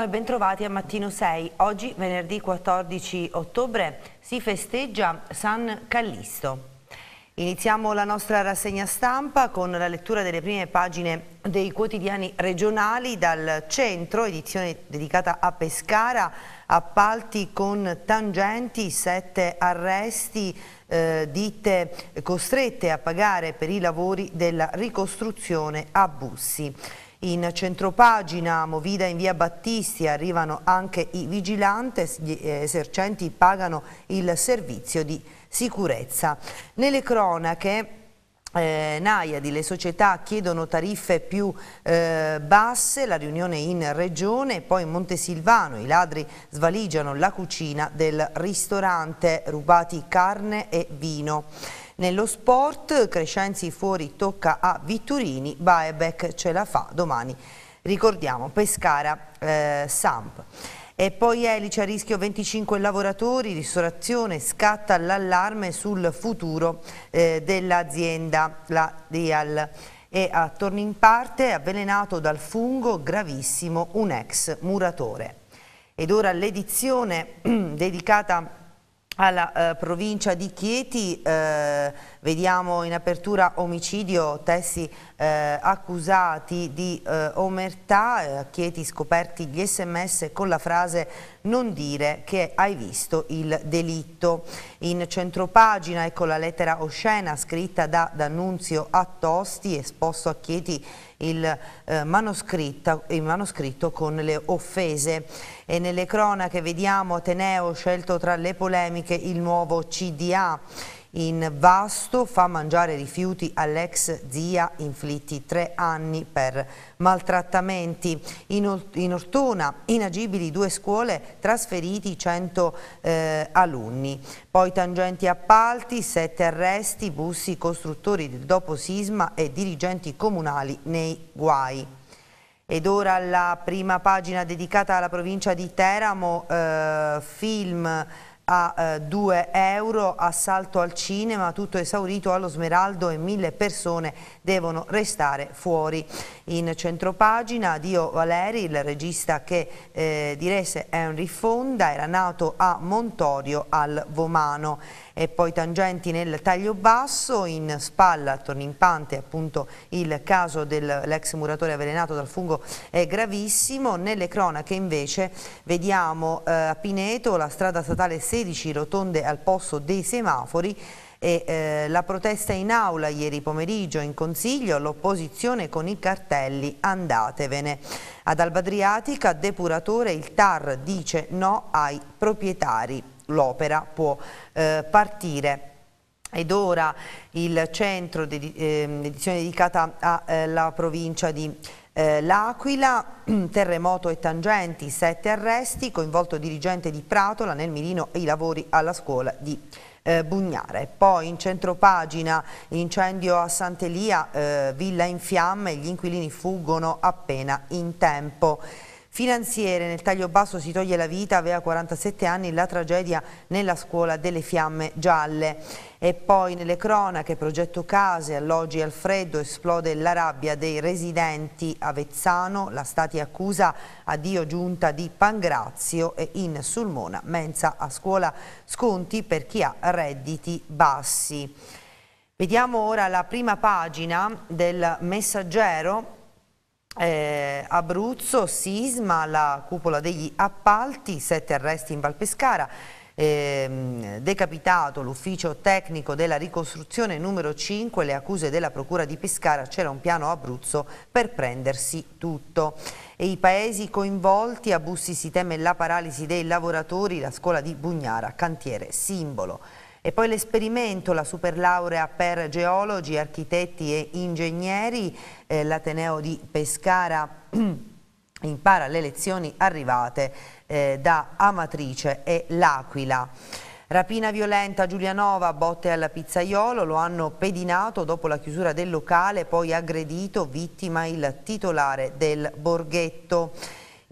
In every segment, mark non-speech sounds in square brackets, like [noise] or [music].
Buongiorno e bentrovati a Mattino 6. Oggi, venerdì 14 ottobre, si festeggia San Callisto. Iniziamo la nostra rassegna stampa con la lettura delle prime pagine dei quotidiani regionali dal centro, edizione dedicata a Pescara, appalti con tangenti, sette arresti, eh, ditte costrette a pagare per i lavori della ricostruzione a Bussi. In centropagina, Movida in via Battisti, arrivano anche i vigilanti, gli esercenti pagano il servizio di sicurezza. Nelle cronache... Eh, Naiadi, le società chiedono tariffe più eh, basse, la riunione in regione, e poi in Montesilvano i ladri svaligiano la cucina del ristorante, rubati carne e vino. Nello sport Crescenzi fuori tocca a Vitturini, Baebec ce la fa domani. Ricordiamo Pescara eh, Samp. E poi Elice a rischio 25 lavoratori, ristorazione, scatta l'allarme sul futuro eh, dell'azienda, la Dial. E a Torni in parte, avvelenato dal fungo gravissimo, un ex muratore. Ed ora l'edizione [clears throat] dedicata a alla eh, provincia di Chieti, eh, vediamo in apertura omicidio Tessi eh, accusati di eh, omertà, eh, Chieti scoperti gli sms con la frase non dire che hai visto il delitto. In centropagina ecco la lettera oscena scritta da D'Annunzio a Tosti, esposto a Chieti il, eh, manoscritto, il, manoscritto, con le offese. E nelle cronache vediamo Ateneo scelto tra le polemiche il nuovo CDA in Vasto fa mangiare rifiuti all'ex zia, inflitti tre anni per maltrattamenti. In, in Ortona inagibili due scuole, trasferiti 100 eh, alunni. Poi tangenti appalti, sette arresti, bussi costruttori del dopo sisma e dirigenti comunali nei guai. Ed ora la prima pagina dedicata alla provincia di Teramo, eh, film a eh, 2 euro, assalto al cinema, tutto esaurito allo Smeraldo e mille persone devono restare fuori in centropagina Dio Valeri, il regista che eh, diresse Henry Fonda, era nato a Montorio al Vomano e poi tangenti nel taglio basso, in spalla tornimpante appunto il caso dell'ex muratore avvelenato dal fungo è gravissimo, nelle cronache invece vediamo eh, a Pineto la strada statale 16 rotonde al posto dei semafori e eh, la protesta in aula ieri pomeriggio in consiglio l'opposizione con i cartelli andatevene. Ad Albadriatica depuratore il TAR dice no ai proprietari. L'opera può eh, partire ed ora il centro di ehm, eh, edizione dedicata alla provincia di eh, L'Aquila, [clears throat] terremoto e tangenti, sette arresti, coinvolto dirigente di Pratola, nel mirino e i lavori alla scuola di eh, Bugnare. Poi in centro pagina incendio a Sant'Elia, eh, villa in fiamme, gli inquilini fuggono appena in tempo. Finanziere nel taglio basso si toglie la vita, aveva 47 anni, la tragedia nella scuola delle fiamme gialle. E poi nelle cronache, progetto case, alloggi al freddo, esplode la rabbia dei residenti Avezzano, la Stati accusa addio giunta di Pangrazio e in Sulmona, mensa a scuola sconti per chi ha redditi bassi. Vediamo ora la prima pagina del messaggero eh, Abruzzo, sisma, la cupola degli appalti, sette arresti in Valpescara, ehm, decapitato l'ufficio tecnico della ricostruzione numero 5, le accuse della Procura di Pescara, c'era un piano Abruzzo per prendersi tutto. E I paesi coinvolti, a Bussi si teme la paralisi dei lavoratori, la scuola di Bugnara, cantiere simbolo. E poi l'esperimento, la superlaurea per geologi, architetti e ingegneri, eh, l'Ateneo di Pescara [clears throat] impara le lezioni arrivate eh, da Amatrice e L'Aquila. Rapina violenta a Giulianova, botte alla pizzaiolo, lo hanno pedinato dopo la chiusura del locale, poi aggredito, vittima il titolare del borghetto.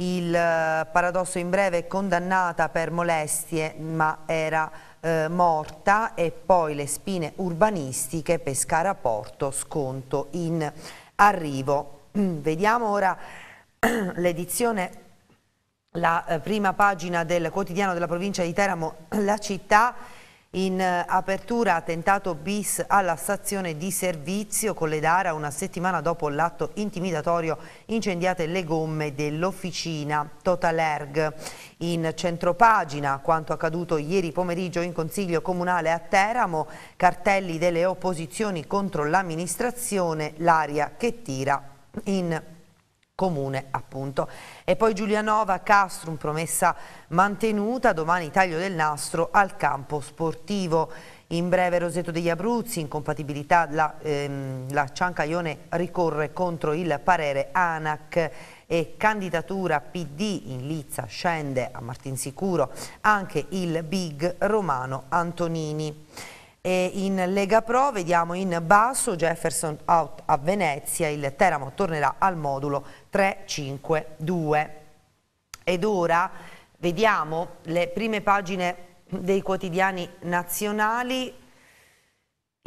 Il eh, paradosso in breve è condannata per molestie ma era eh, morta e poi le spine urbanistiche Pescara Porto, sconto in arrivo. [clears throat] Vediamo ora [clears throat] l'edizione la eh, prima pagina del quotidiano della provincia di Teramo, [clears throat] la città, in eh, apertura attentato bis alla stazione di servizio con le Dara una settimana dopo l'atto intimidatorio incendiate le gomme dell'officina Total Erg. In centropagina quanto accaduto ieri pomeriggio in consiglio comunale a Teramo, cartelli delle opposizioni contro l'amministrazione, l'aria che tira in comune appunto. E poi Giulianova, Castrum, promessa mantenuta, domani taglio del nastro al campo sportivo. In breve Roseto degli Abruzzi, incompatibilità, la, ehm, la Ciancaione ricorre contro il parere ANAC e candidatura PD in Lizza scende a Martinsicuro anche il big Romano Antonini. E in Lega Pro vediamo in basso Jefferson out a Venezia, il Teramo tornerà al modulo 352. Ed ora vediamo le prime pagine dei quotidiani nazionali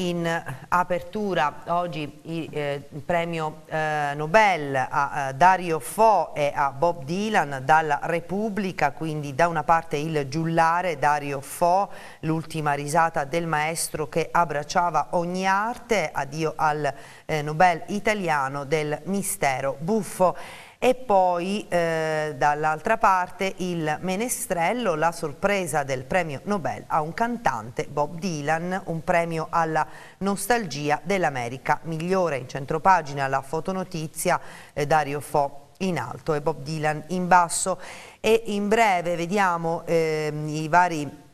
in apertura oggi eh, il premio eh, Nobel a eh, Dario Fo e a Bob Dylan dalla Repubblica, quindi da una parte il giullare Dario Fo, l'ultima risata del maestro che abbracciava ogni arte, addio al Nobel italiano del mistero buffo e poi eh, dall'altra parte il menestrello, la sorpresa del premio Nobel a un cantante, Bob Dylan, un premio alla nostalgia dell'America migliore. In centropagina la fotonotizia eh, Dario Fo in alto e Bob Dylan in basso e in breve vediamo eh, i vari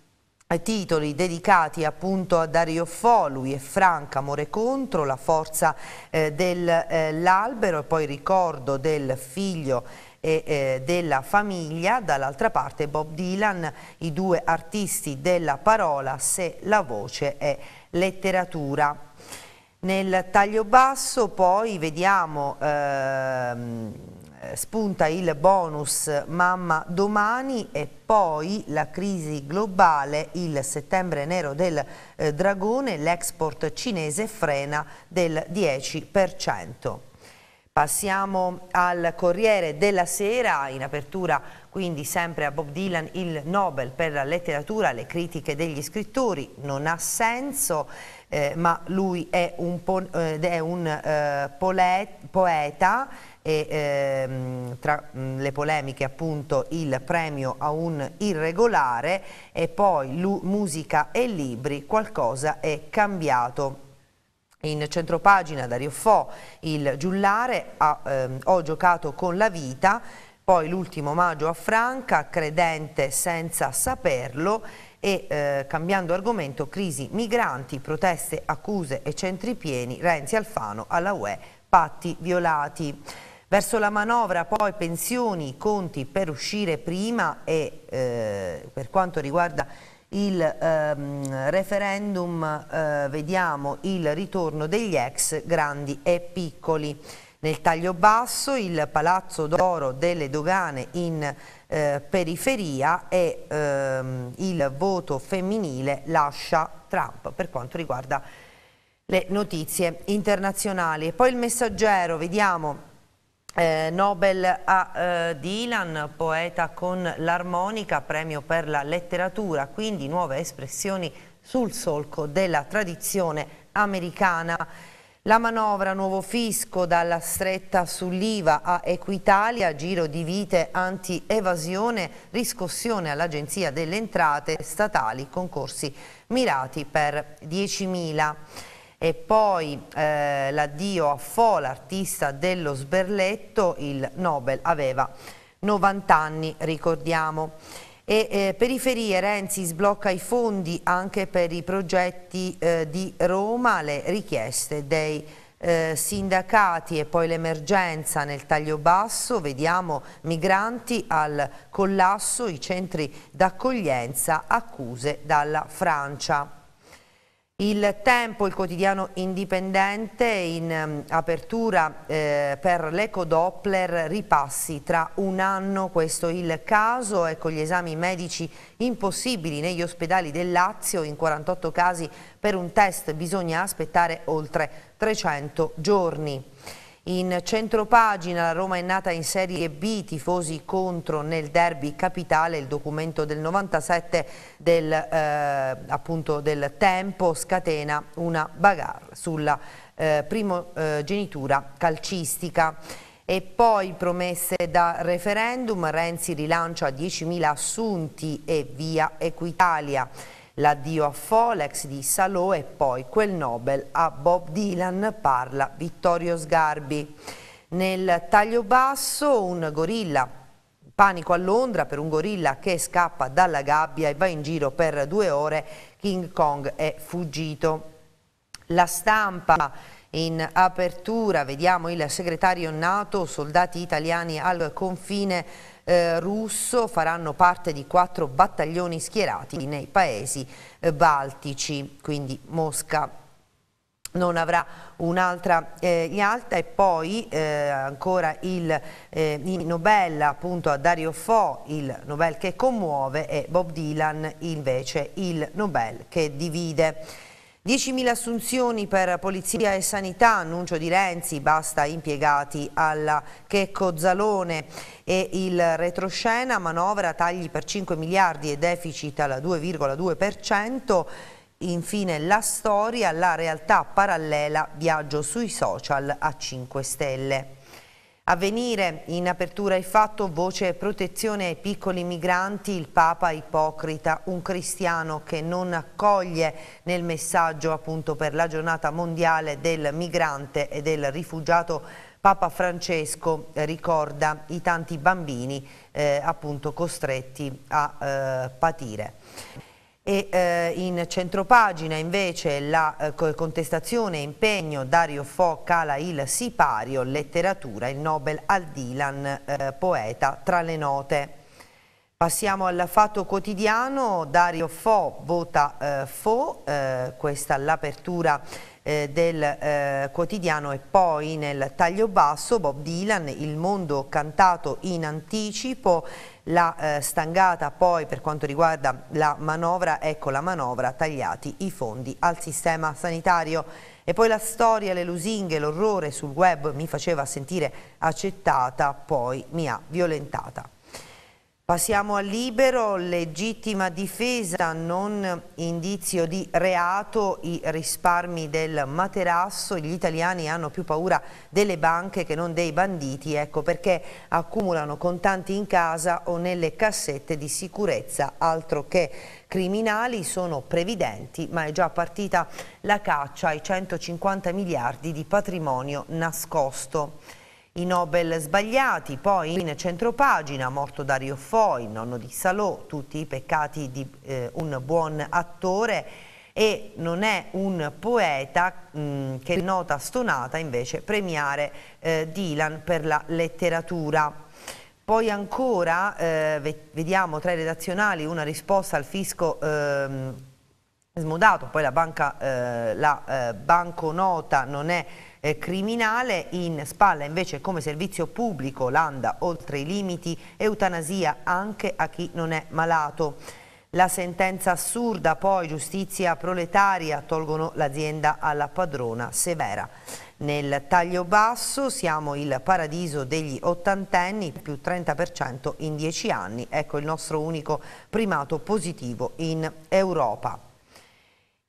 titoli dedicati appunto a Dario Fo, lui e Franca, Amore contro, la forza eh, dell'albero eh, e poi ricordo del figlio e eh, della famiglia, dall'altra parte Bob Dylan, i due artisti della parola se la voce è letteratura. Nel taglio basso poi vediamo... Ehm, eh, spunta il bonus mamma domani e poi la crisi globale, il settembre nero del eh, dragone, l'export cinese frena del 10%. Passiamo al Corriere della Sera, in apertura quindi sempre a Bob Dylan il Nobel per la letteratura, le critiche degli scrittori, non ha senso, eh, ma lui è un, po eh, è un eh, poeta e ehm, tra mh, mm, le polemiche appunto il premio a un irregolare e poi musica e libri, qualcosa è cambiato. In centropagina Dario Fo, il giullare, ha, ehm, ho giocato con la vita, poi l'ultimo omaggio a Franca, credente senza saperlo e eh, cambiando argomento, crisi migranti, proteste, accuse e centri pieni, Renzi Alfano alla UE, patti violati. Verso la manovra poi pensioni, conti per uscire prima e eh, per quanto riguarda il ehm, referendum eh, vediamo il ritorno degli ex grandi e piccoli. Nel taglio basso il Palazzo d'Oro delle Dogane in eh, periferia e ehm, il voto femminile lascia Trump per quanto riguarda le notizie internazionali. E poi il messaggero, vediamo eh, Nobel a eh, Dylan, poeta con l'armonica, premio per la letteratura, quindi nuove espressioni sul solco della tradizione americana. La manovra nuovo fisco dalla stretta sull'IVA a Equitalia, giro di vite anti-evasione, riscossione all'Agenzia delle Entrate Statali, concorsi mirati per 10.000. E poi eh, l'addio a Fo, l'artista dello sberletto, il Nobel aveva 90 anni, ricordiamo. E eh, periferie Renzi sblocca i fondi anche per i progetti eh, di Roma, le richieste dei eh, sindacati e poi l'emergenza nel taglio basso, vediamo migranti al collasso, i centri d'accoglienza accuse dalla Francia. Il Tempo, il quotidiano indipendente, in ehm, apertura eh, per l'ecodoppler, ripassi tra un anno, questo il caso, ecco gli esami medici impossibili negli ospedali del Lazio, in 48 casi per un test bisogna aspettare oltre 300 giorni. In centropagina la Roma è nata in Serie B, tifosi contro nel derby capitale, il documento del 97 del, eh, appunto del tempo scatena una bagarre sulla eh, primogenitura eh, calcistica. E poi promesse da referendum, Renzi rilancia 10.000 assunti e via Equitalia l'addio a Folex di Salò e poi quel Nobel a Bob Dylan, parla Vittorio Sgarbi. Nel taglio basso un gorilla Panico a Londra per un gorilla che scappa dalla gabbia e va in giro per due ore. King Kong è fuggito. La stampa in apertura, vediamo il segretario NATO, soldati italiani al confine eh, russo faranno parte di quattro battaglioni schierati nei paesi eh, baltici, quindi Mosca non avrà un'altra eh, alta e poi eh, ancora il eh, Nobel appunto a Dario Fo il Nobel che commuove e Bob Dylan invece il Nobel che divide. 10.000 assunzioni per polizia e sanità, annuncio di Renzi, basta impiegati alla Checco Zalone e il retroscena, manovra tagli per 5 miliardi e deficit alla 2,2%, infine la storia, la realtà parallela, viaggio sui social a 5 stelle. Avvenire in apertura il fatto voce protezione ai piccoli migranti, il Papa ipocrita, un cristiano che non accoglie nel messaggio appunto per la giornata mondiale del migrante e del rifugiato Papa Francesco ricorda i tanti bambini eh, appunto costretti a eh, patire. E eh, in centropagina invece la eh, contestazione e impegno Dario Fo cala il sipario, letteratura, il Nobel al Dilan, eh, poeta, tra le note. Passiamo al fatto quotidiano, Dario Fo vota eh, Fo, eh, questa è l'apertura eh, del quotidiano e poi nel taglio basso Bob Dylan, il mondo cantato in anticipo la eh, stangata poi per quanto riguarda la manovra, ecco la manovra, tagliati i fondi al sistema sanitario. E poi la storia, le lusinghe, l'orrore sul web mi faceva sentire accettata, poi mi ha violentata. Passiamo al libero, legittima difesa, non indizio di reato, i risparmi del materasso, gli italiani hanno più paura delle banche che non dei banditi, ecco perché accumulano contanti in casa o nelle cassette di sicurezza, altro che criminali sono previdenti, ma è già partita la caccia ai 150 miliardi di patrimonio nascosto i Nobel sbagliati, poi in centropagina morto Dario Foi, nonno di Salò, tutti i peccati di eh, un buon attore e non è un poeta mh, mm, che nota stonata invece premiare eh, Dylan per la letteratura. Poi ancora eh, vediamo tra i redazionali una risposta al fisco ehm, smodato, poi la, banca, eh, la eh, banconota non è eh, criminale, in spalla invece come servizio pubblico Landa oltre i limiti, eutanasia anche a chi non è malato. La sentenza assurda, poi giustizia proletaria, tolgono l'azienda alla padrona severa. Nel taglio basso siamo il paradiso degli ottantenni, più 30% in 10 anni, ecco il nostro unico primato positivo in Europa.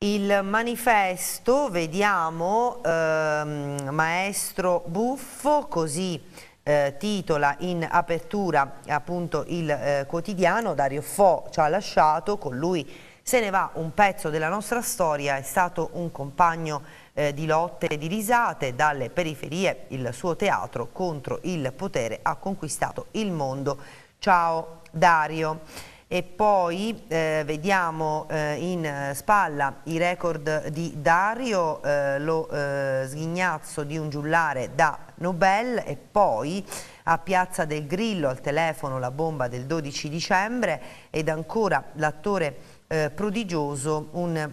Il manifesto, vediamo, ehm, maestro Buffo, così eh, titola in apertura appunto il eh, quotidiano, Dario Fo ci ha lasciato, con lui se ne va un pezzo della nostra storia, è stato un compagno eh, di lotte e di risate, dalle periferie il suo teatro contro il potere ha conquistato il mondo. Ciao Dario e poi eh, vediamo eh, in spalla i record di Dario, eh, lo eh, sghignazzo di un giullare da Nobel e poi a Piazza del Grillo al telefono la bomba del 12 dicembre ed ancora l'attore eh, prodigioso, un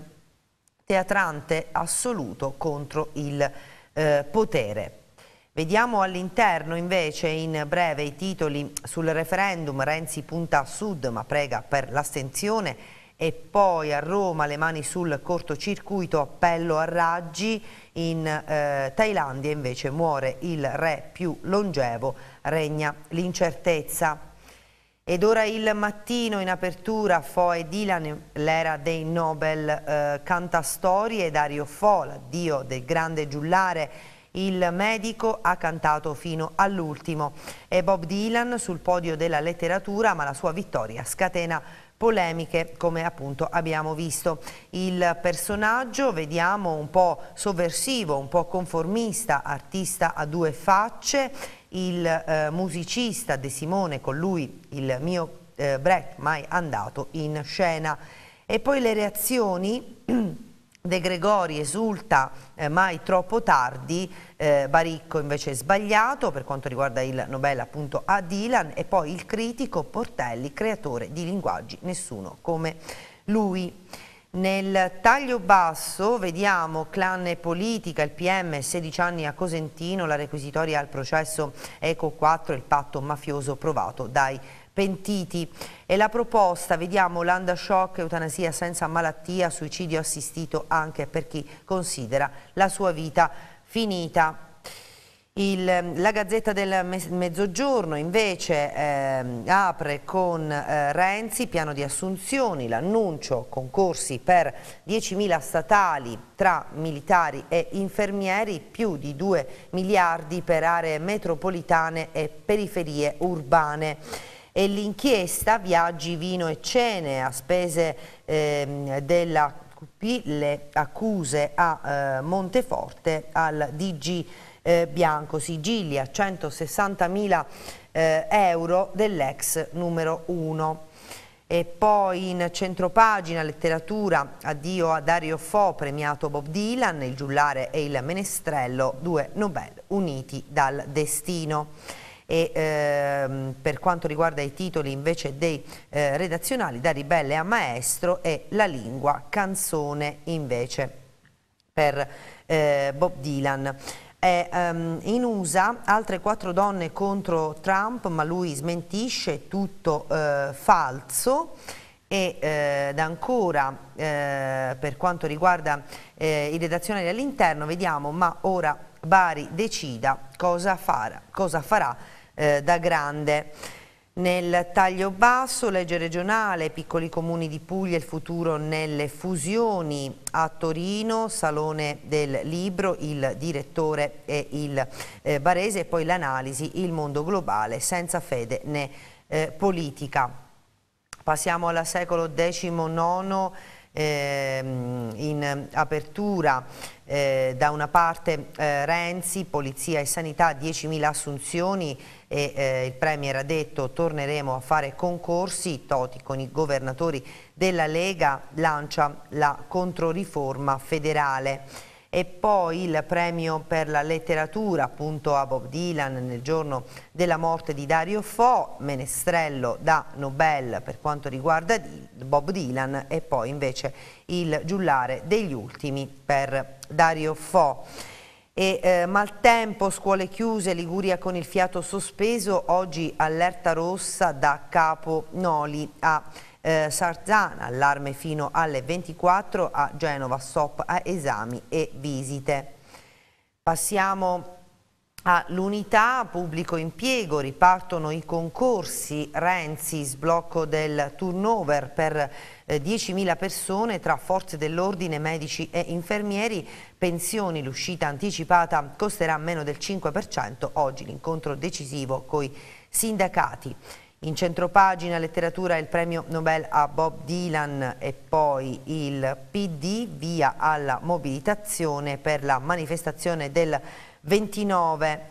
teatrante assoluto contro il eh, potere. Vediamo all'interno invece in breve i titoli sul referendum, Renzi punta a sud ma prega per l'astenzione e poi a Roma le mani sul cortocircuito, appello a raggi, in eh, Thailandia invece muore il re più longevo, regna l'incertezza. Ed ora il mattino in apertura Fo e Dylan, l'era dei Nobel, eh, canta storie, Dario Fo, l'addio del grande giullare, il medico ha cantato fino all'ultimo. È Bob Dylan sul podio della letteratura, ma la sua vittoria scatena polemiche come appunto abbiamo visto. Il personaggio vediamo un po' sovversivo, un po' conformista, artista a due facce, il eh, musicista De Simone, con lui il mio eh, Brett mai andato in scena. E poi le reazioni [clears throat] De Gregori esulta eh, mai troppo tardi, eh, Baricco invece è sbagliato per quanto riguarda il Nobel appunto a Dylan e poi il critico Portelli, creatore di linguaggi, nessuno come lui. Nel taglio basso vediamo clan e politica, il PM 16 anni a Cosentino, la requisitoria al processo Eco 4 il patto mafioso provato dai pentiti. E la proposta, vediamo, Landa Shock, eutanasia senza malattia, suicidio assistito anche per chi considera la sua vita finita. Il, la Gazzetta del Mezzogiorno invece eh, apre con eh, Renzi, piano di assunzioni, l'annuncio, concorsi per 10.000 statali tra militari e infermieri, più di 2 miliardi per aree metropolitane e periferie urbane e l'inchiesta viaggi, vino e cene a spese eh, della QP, le accuse a eh, Monteforte al DG eh, Bianco Sigilia 160.000 eh, euro dell'ex numero 1. E poi in centropagina letteratura addio a Dario Fo, premiato Bob Dylan, il giullare e il menestrello, due Nobel uniti dal destino e ehm, per quanto riguarda i titoli invece dei eh, redazionali da ribelle a maestro e la lingua canzone invece per eh, Bob Dylan ehm, in USA altre quattro donne contro Trump ma lui smentisce tutto eh, falso eh, ed eh, ancora eh, per quanto riguarda eh, i redazionali all'interno vediamo ma ora Bari decida cosa farà, cosa farà eh, da grande. Nel taglio basso, legge regionale, piccoli comuni di Puglia, il futuro nelle fusioni a Torino, Salone del Libro, il direttore e il eh, Barese e poi l'analisi, il mondo globale senza fede né eh, politica. Passiamo al secolo XIX ehm, in apertura eh, da una parte eh, Renzi, polizia e sanità, 10.000 assunzioni e eh, il Premier ha detto torneremo a fare concorsi, Toti con i governatori della Lega lancia la controriforma federale e poi il premio per la letteratura appunto a Bob Dylan nel giorno della morte di Dario Fo, menestrello da Nobel per quanto riguarda Bob Dylan e poi invece il giullare degli ultimi per Dario Fo. E eh, maltempo, scuole chiuse, Liguria con il fiato sospeso, oggi allerta rossa da Capo Noli a eh, Sarzana, allarme fino alle 24 a Genova, SOP a esami e visite. Passiamo All'unità pubblico impiego ripartono i concorsi, Renzi sblocco del turnover per 10.000 eh, persone tra forze dell'ordine, medici e infermieri, pensioni, l'uscita anticipata costerà meno del 5%, oggi l'incontro decisivo coi sindacati. In centropagina letteratura il premio Nobel a Bob Dylan e poi il PD via alla mobilitazione per la manifestazione del 29.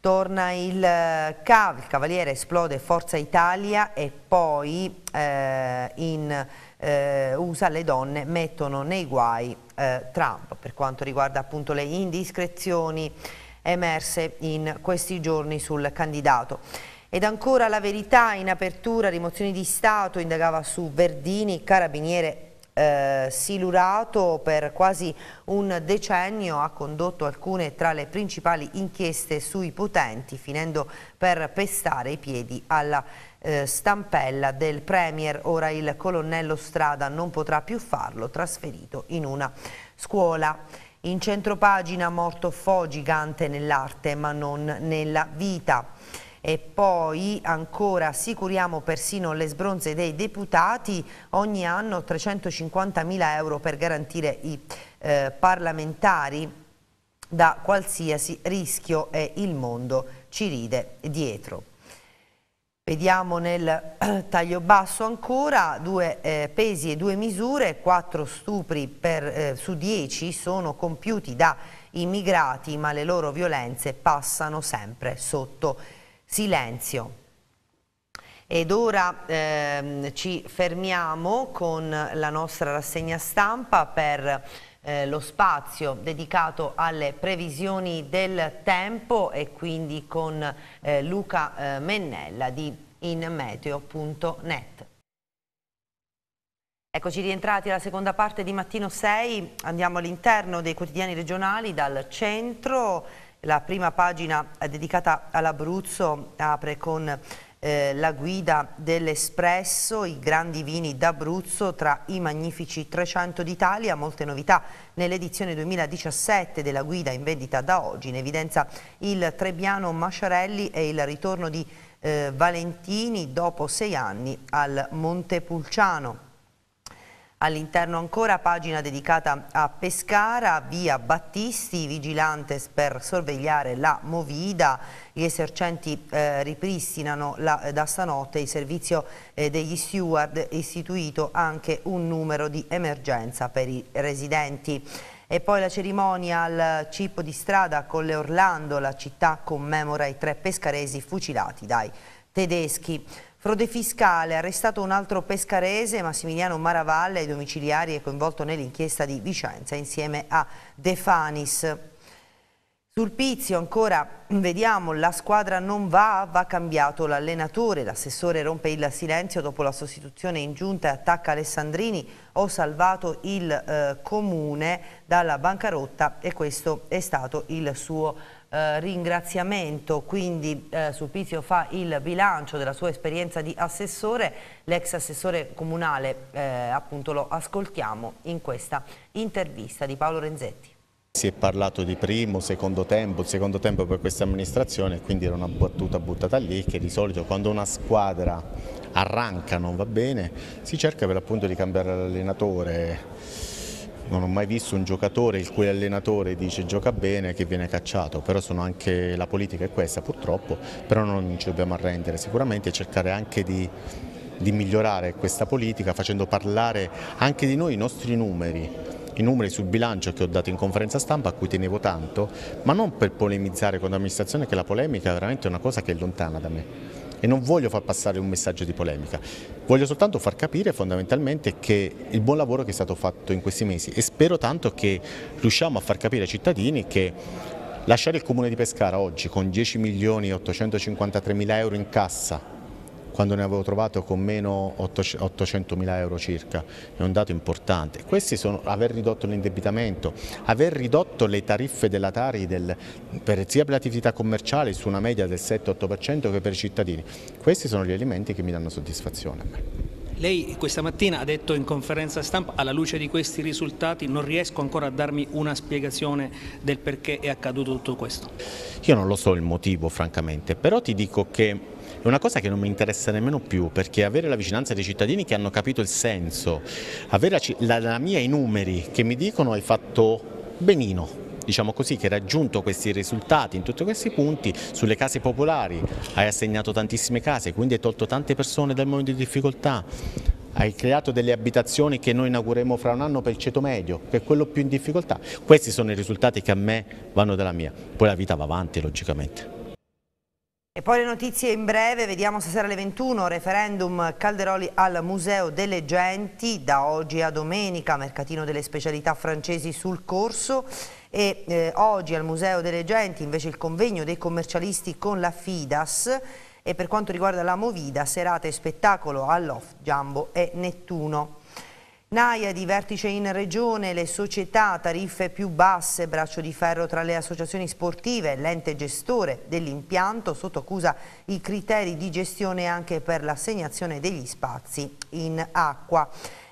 Torna il eh, CAV, il Cavaliere esplode Forza Italia e poi eh, in eh, USA le donne mettono nei guai eh, Trump per quanto riguarda appunto le indiscrezioni emerse in questi giorni sul candidato. Ed ancora la verità in apertura, rimozioni di Stato, indagava su Verdini, carabiniere eh, silurato per quasi un decennio, ha condotto alcune tra le principali inchieste sui potenti, finendo per pestare i piedi alla eh, stampella del Premier. Ora il colonnello Strada non potrà più farlo, trasferito in una scuola. In centropagina morto Fo, gigante nell'arte ma non nella vita e poi ancora assicuriamo persino le sbronze dei deputati, ogni anno 350 mila euro per garantire i eh, parlamentari da qualsiasi rischio e il mondo ci ride dietro. Vediamo nel [clears throat] taglio basso ancora, due eh, pesi e due misure, quattro stupri per, eh, su dieci sono compiuti da immigrati ma le loro violenze passano sempre sotto silenzio. Ed ora ehm, ci fermiamo con la nostra rassegna stampa per eh, lo spazio dedicato alle previsioni del tempo e quindi con eh, Luca eh, Mennella di inmeteo.net. Eccoci rientrati alla seconda parte di Mattino 6, andiamo all'interno dei quotidiani regionali, dal centro la prima pagina dedicata all'Abruzzo apre con eh, la guida dell'Espresso, i grandi vini d'Abruzzo tra i magnifici 300 d'Italia, molte novità nell'edizione 2017 della guida in vendita da oggi, in evidenza il Trebbiano Masciarelli e il ritorno di eh, Valentini dopo sei anni al Montepulciano. All'interno ancora pagina dedicata a Pescara, via Battisti, vigilantes per sorvegliare la Movida, gli esercenti eh, ripristinano la, eh, da stanotte il servizio eh, degli steward, istituito anche un numero di emergenza per i residenti. E poi la cerimonia al Cippo di Strada con le Orlando, la città commemora i tre pescaresi fucilati dai tedeschi. Frode fiscale, arrestato un altro pescarese, Massimiliano Maravalle, ai domiciliari è coinvolto nell'inchiesta di Vicenza insieme a De Fanis. Sul Pizio ancora [clears throat] vediamo la squadra non va, va cambiato l'allenatore, l'assessore rompe il silenzio dopo la sostituzione in giunta e attacca Alessandrini, ho salvato il eh, comune dalla bancarotta e questo è stato il suo eh, ringraziamento, quindi eh, Sulpizio fa il bilancio della sua esperienza di assessore, l'ex assessore comunale eh, appunto lo ascoltiamo in questa intervista di Paolo Renzetti. Si è parlato di primo, secondo tempo, il secondo tempo per questa amministrazione, quindi era una battuta buttata lì che di solito quando una squadra arranca non va bene, si cerca per l'appunto di cambiare l'allenatore non ho mai visto un giocatore il cui allenatore dice gioca bene che viene cacciato, però anche, la politica è questa purtroppo, però non ci dobbiamo arrendere sicuramente e cercare anche di, di migliorare questa politica facendo parlare anche di noi i nostri numeri, i numeri sul bilancio che ho dato in conferenza stampa a cui tenevo tanto, ma non per polemizzare con l'amministrazione che la polemica è veramente una cosa che è lontana da me e non voglio far passare un messaggio di polemica, voglio soltanto far capire fondamentalmente che il buon lavoro che è stato fatto in questi mesi e spero tanto che riusciamo a far capire ai cittadini che lasciare il comune di Pescara oggi con 10 milioni 853 mila euro in cassa quando ne avevo trovato con meno 800 mila euro circa, è un dato importante. Questi sono aver ridotto l'indebitamento, aver ridotto le tariffe della Tari del, per, sia per l'attività commerciale su una media del 7-8% che per i cittadini. Questi sono gli elementi che mi danno soddisfazione. Lei questa mattina ha detto in conferenza stampa alla luce di questi risultati non riesco ancora a darmi una spiegazione del perché è accaduto tutto questo. Io non lo so il motivo francamente, però ti dico che è una cosa che non mi interessa nemmeno più perché avere la vicinanza dei cittadini che hanno capito il senso, avere la, la, la mia i numeri che mi dicono hai fatto benino, diciamo così, che hai raggiunto questi risultati in tutti questi punti, sulle case popolari hai assegnato tantissime case, quindi hai tolto tante persone dal momento di difficoltà, hai creato delle abitazioni che noi inaugureremo fra un anno per il ceto medio, che è quello più in difficoltà. Questi sono i risultati che a me vanno dalla mia. Poi la vita va avanti logicamente. E poi le notizie in breve, vediamo stasera alle 21, referendum Calderoli al Museo delle Genti, da oggi a domenica, mercatino delle specialità francesi sul corso e eh, oggi al Museo delle Genti invece il convegno dei commercialisti con la Fidas e per quanto riguarda la Movida, serata e spettacolo all'Off, Giambo e Nettuno. Naia di vertice in regione, le società, tariffe più basse, braccio di ferro tra le associazioni sportive, l'ente gestore dell'impianto sotto accusa i criteri di gestione anche per l'assegnazione degli spazi in acqua.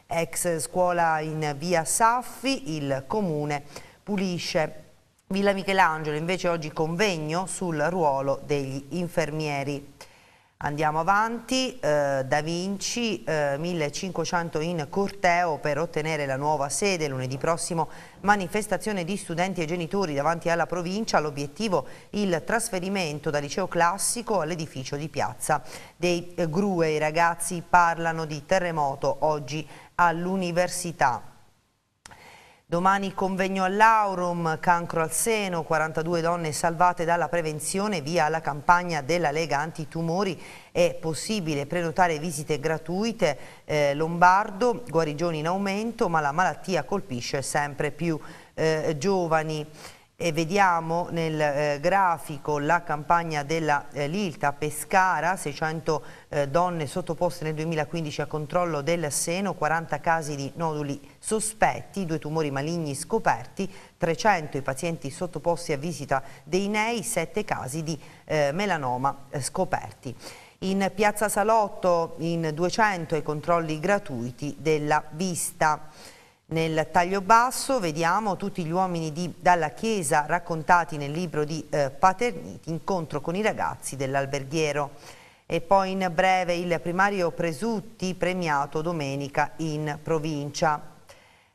Ex scuola in via Saffi, il comune pulisce. Villa Michelangelo invece oggi convegno sul ruolo degli infermieri. Andiamo avanti, eh, Da Vinci, eh, 1500 in corteo per ottenere la nuova sede lunedì prossimo, manifestazione di studenti e genitori davanti alla provincia, l'obiettivo il trasferimento da liceo classico all'edificio di piazza. Dei eh, Grue i ragazzi parlano di terremoto oggi all'università. Domani convegno all'Aurum, cancro al seno, 42 donne salvate dalla prevenzione via la campagna della Lega Antitumori. È possibile prenotare visite gratuite eh, lombardo, guarigioni in aumento, ma la malattia colpisce sempre più eh, giovani. E vediamo nel eh, grafico la campagna della eh, Lilta Pescara, 600 eh, donne sottoposte nel 2015 a controllo del seno, 40 casi di noduli sospetti, due tumori maligni scoperti, 300 i pazienti sottoposti a visita dei NEI, 7 casi di eh, melanoma eh, scoperti. In Piazza Salotto in 200 i controlli gratuiti della vista. Nel taglio basso vediamo tutti gli uomini di, dalla Chiesa raccontati nel libro di eh, Paterniti, incontro con i ragazzi dell'alberghiero. E poi in breve il primario Presutti premiato domenica in provincia.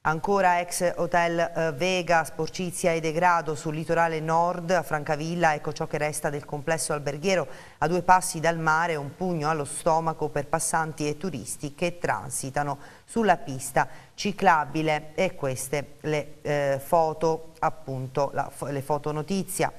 Ancora ex hotel eh, Vega, sporcizia e degrado sul litorale nord a Francavilla, ecco ciò che resta del complesso alberghiero, a due passi dal mare un pugno allo stomaco per passanti e turisti che transitano sulla pista ciclabile e queste le eh, foto, appunto, la, le fotonotizia.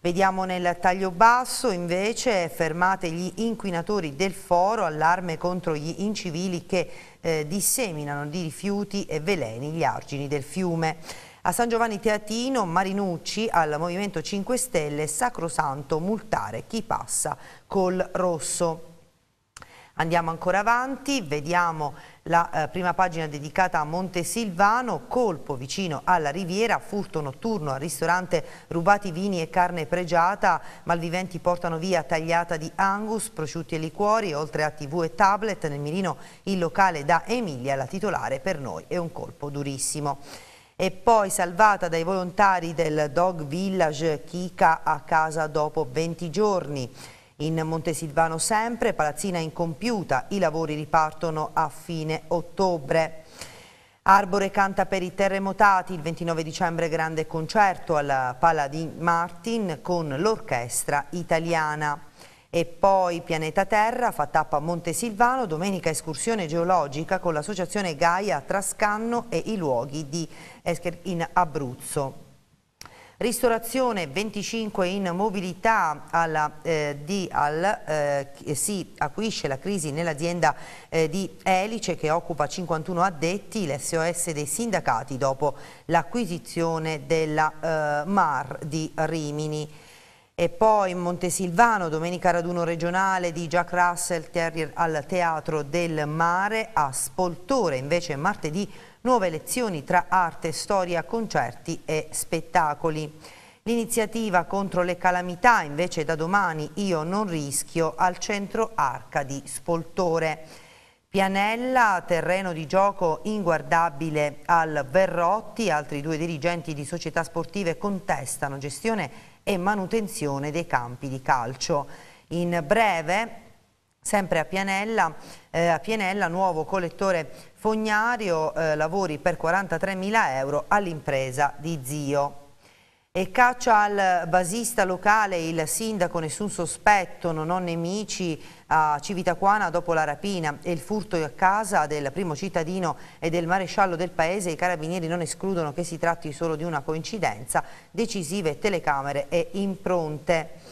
Vediamo nel taglio basso invece fermate gli inquinatori del foro, allarme contro gli incivili che eh, disseminano di rifiuti e veleni gli argini del fiume. A San Giovanni Teatino, Marinucci, al Movimento 5 Stelle, sacrosanto multare chi passa col rosso. Andiamo ancora avanti, vediamo la eh, prima pagina dedicata a Montesilvano, colpo vicino alla riviera, furto notturno al ristorante, rubati vini e carne pregiata, malviventi portano via tagliata di angus, prosciutti e liquori, oltre a tv e tablet, nel mirino il locale da Emilia, la titolare per noi è un colpo durissimo e poi salvata dai volontari del Dog Village Kika a casa dopo 20 giorni. In Montesilvano sempre, palazzina incompiuta, i lavori ripartono a fine ottobre. Arbore canta per i terremotati, il 29 dicembre grande concerto alla Pala di Martin con l'orchestra italiana. E poi Pianeta Terra fa tappa a Montesilvano, domenica escursione geologica con l'associazione Gaia Trascanno e i luoghi di Escher in Abruzzo. Ristorazione 25 in mobilità alla eh, DIAL, eh, si acuisce la crisi nell'azienda eh, di Elice che occupa 51 addetti, l'SOS dei sindacati dopo l'acquisizione della eh, MAR di Rimini. E poi in Montesilvano, domenica raduno regionale di Jack Russell Terrier al Teatro del Mare, a Spoltore invece martedì nuove lezioni tra arte, storia, concerti e spettacoli. L'iniziativa contro le calamità invece da domani Io non rischio al centro Arca di Spoltore. Pianella, terreno di gioco inguardabile al Verrotti, altri due dirigenti di società sportive contestano gestione e manutenzione dei campi di calcio. In breve, sempre a Pianella, eh, a Pianella nuovo collettore Fognario eh, lavori per 43 mila euro all'impresa di Zio. E caccia al basista locale il sindaco, nessun sospetto, non ho nemici a Civitacuana dopo la rapina e il furto a casa del primo cittadino e del maresciallo del paese, i carabinieri non escludono che si tratti solo di una coincidenza, decisive telecamere e impronte.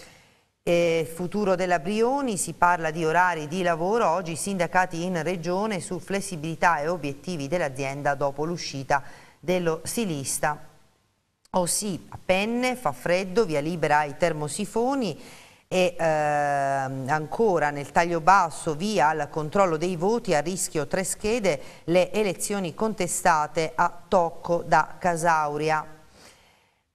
E futuro della Brioni, si parla di orari di lavoro, oggi sindacati in regione su flessibilità e obiettivi dell'azienda dopo l'uscita dello stilista. Oh sì, a penne, fa freddo, via libera ai termosifoni e eh, ancora nel taglio basso via al controllo dei voti a rischio tre schede le elezioni contestate a Tocco da Casauria.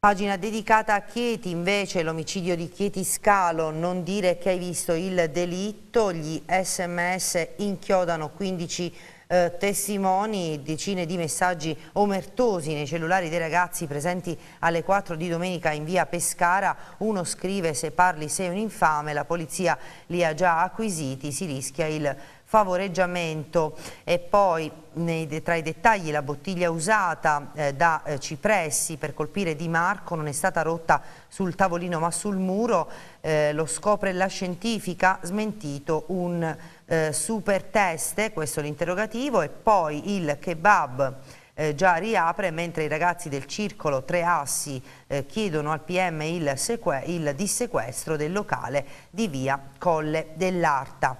Pagina dedicata a Chieti, invece l'omicidio di Chieti Scalo, non dire che hai visto il delitto, gli sms inchiodano 15 eh, testimoni, decine di messaggi omertosi nei cellulari dei ragazzi presenti alle 4 di domenica in via Pescara, uno scrive se parli sei un infame, la polizia li ha già acquisiti, si rischia il favoreggiamento e poi nei, tra i dettagli la bottiglia usata eh, da eh, Cipressi per colpire Di Marco non è stata rotta sul tavolino ma sul muro, eh, lo scopre la scientifica, smentito un eh, super test, questo l'interrogativo e poi il kebab eh, già riapre, mentre i ragazzi del circolo Tre Assi eh, chiedono al PM il, il dissequestro del locale di via Colle dell'Arta.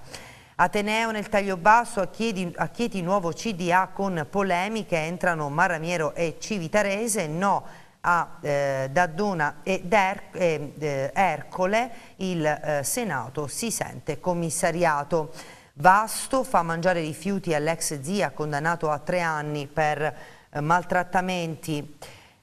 Ateneo nel taglio basso a Chieti, a Chieti nuovo CDA con polemiche, entrano Maramiero e Civitarese, no a eh, Daddona e er, eh, Ercole, il eh, Senato si sente commissariato. Vasto fa mangiare rifiuti all'ex zia condannato a tre anni per eh, maltrattamenti.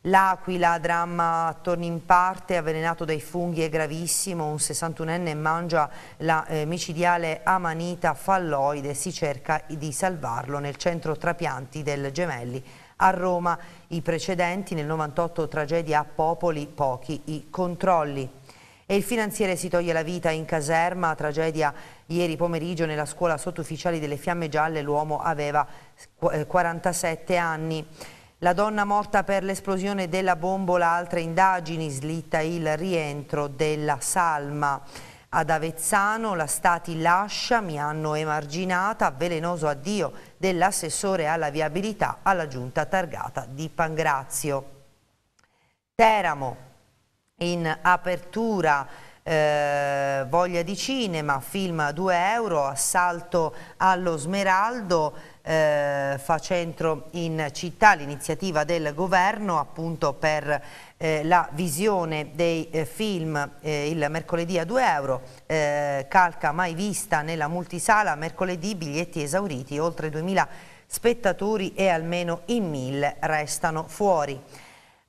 L'Aquila, dramma, torna in parte, avvelenato dai funghi è gravissimo, un 61enne mangia la eh, micidiale amanita falloide, si cerca di salvarlo nel centro trapianti del Gemelli a Roma. I precedenti, nel 98 tragedia a Popoli, pochi i controlli. E il finanziere si toglie la vita in caserma, tragedia ieri pomeriggio nella scuola sotto ufficiali delle Fiamme Gialle, l'uomo aveva 47 eh, anni. La donna morta per l'esplosione della bombola, altre indagini, slitta il rientro della salma. Ad Avezzano la Stati lascia, mi hanno emarginata, velenoso addio dell'assessore alla viabilità alla giunta targata di Pangrazio. Teramo, in apertura eh, voglia di cinema, film a 2 euro, assalto allo smeraldo, eh, fa centro in città, l'iniziativa del governo appunto per eh, la visione dei eh, film eh, il mercoledì a 2 euro, eh, calca mai vista nella multisala, mercoledì biglietti esauriti, oltre 2000 spettatori e almeno in 1000 restano fuori.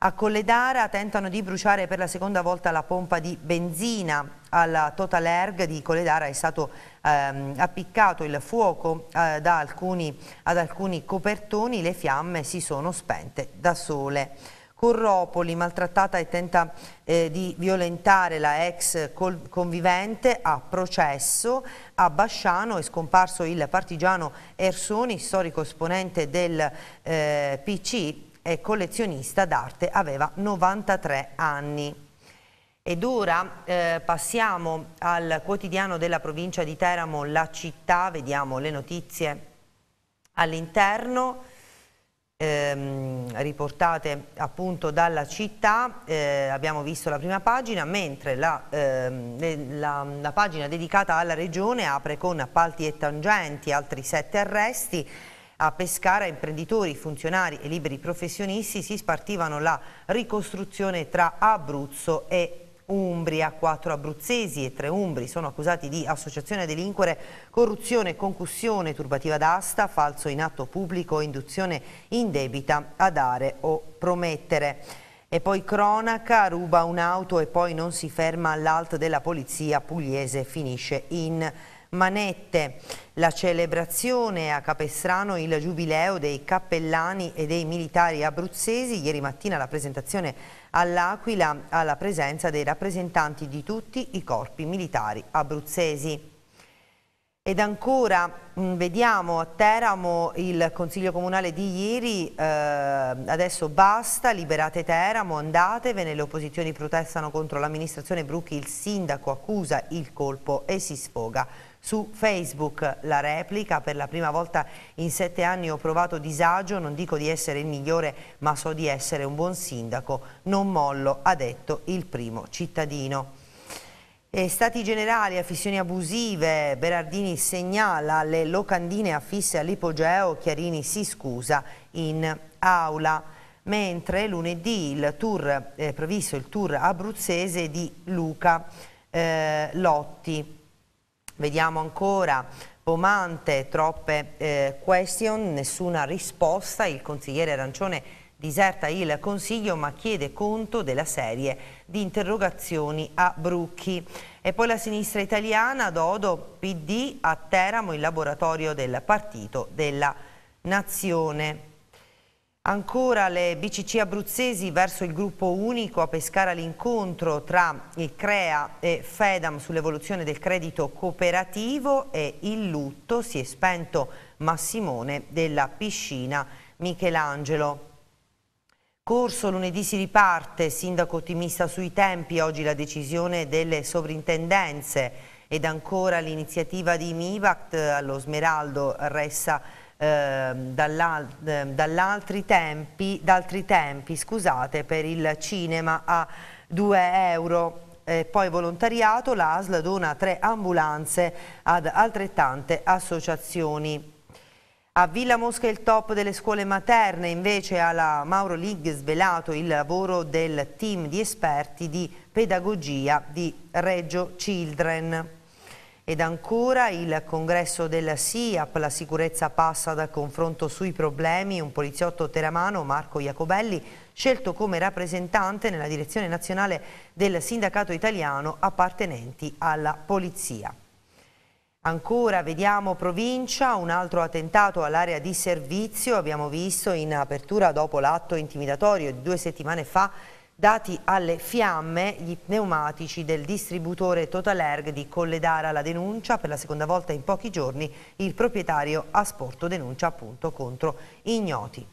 A Colledara tentano di bruciare per la seconda volta la pompa di benzina. Alla Total Erg di Colledara è stato ehm, appiccato il fuoco eh, alcuni, ad alcuni copertoni, le fiamme si sono spente da sole. Corropoli, maltrattata e tenta eh, di violentare la ex convivente a processo a Basciano è scomparso il partigiano Ersoni, storico esponente del eh, PC e collezionista d'arte, aveva 93 anni ed ora eh, passiamo al quotidiano della provincia di Teramo, la città, vediamo le notizie all'interno, ehm, riportate appunto dalla città, eh, abbiamo visto la prima pagina, mentre la, ehm, la, la pagina dedicata alla regione apre con appalti e tangenti, altri sette arresti, a Pescara imprenditori, funzionari e liberi professionisti si spartivano la ricostruzione tra Abruzzo e Umbria, quattro abruzzesi e tre umbri sono accusati di associazione a delinquere, corruzione, concussione, turbativa d'asta, falso in atto pubblico, induzione indebita a dare o promettere. E poi cronaca, ruba un'auto e poi non si ferma all'alto della polizia pugliese, finisce in manette. La celebrazione a Capestrano, il giubileo dei cappellani e dei militari abruzzesi, ieri mattina la presentazione all'Aquila alla presenza dei rappresentanti di tutti i corpi militari abruzzesi. Ed ancora mm, vediamo a Teramo il Consiglio Comunale di ieri, eh, adesso basta, liberate Teramo, andatevene, le opposizioni protestano contro l'amministrazione Brucchi, il sindaco accusa il colpo e si sfoga su Facebook. La replica, per la prima volta in sette anni ho provato disagio, non dico di essere il migliore, ma so di essere un buon sindaco. Non mollo, ha detto il primo cittadino. E stati generali, affissioni abusive, Berardini segnala le locandine affisse all'ipogeo, Chiarini si scusa in aula. Mentre lunedì il tour, è eh, previsto il tour abruzzese di Luca eh, Lotti. Vediamo ancora Pomante, troppe eh, question, nessuna risposta. Il consigliere Arancione diserta il Consiglio ma chiede conto della serie di interrogazioni a Brucchi. E poi la sinistra italiana, Dodo, PD, a Teramo, il laboratorio del partito della nazione. Ancora le BCC abruzzesi verso il gruppo unico a Pescara l'incontro tra il CREA e Fedam sull'evoluzione del credito cooperativo e il lutto si è spento Massimone della piscina Michelangelo. Corso lunedì si riparte, sindaco ottimista sui tempi, oggi la decisione delle sovrintendenze ed ancora l'iniziativa di MIVACT allo Smeraldo resta eh, dall'al, eh, dall'altri tempi, tempi scusate, per il cinema a 2 euro. Eh, poi volontariato, l'ASL dona tre ambulanze ad altrettante associazioni. A Villa Mosca il top delle scuole materne, invece alla Mauro League svelato il lavoro del team di esperti di pedagogia di Reggio Children. Ed ancora il congresso della SIAP, la sicurezza passa dal confronto sui problemi, un poliziotto teramano, Marco Iacobelli, scelto come rappresentante nella direzione nazionale del sindacato italiano appartenenti alla polizia. Ancora vediamo provincia, un altro attentato all'area di servizio, abbiamo visto in apertura dopo l'atto intimidatorio di due settimane fa dati alle fiamme gli pneumatici del distributore Totalerg di Colledara la denuncia per la seconda volta in pochi giorni il proprietario a sporto denuncia appunto contro ignoti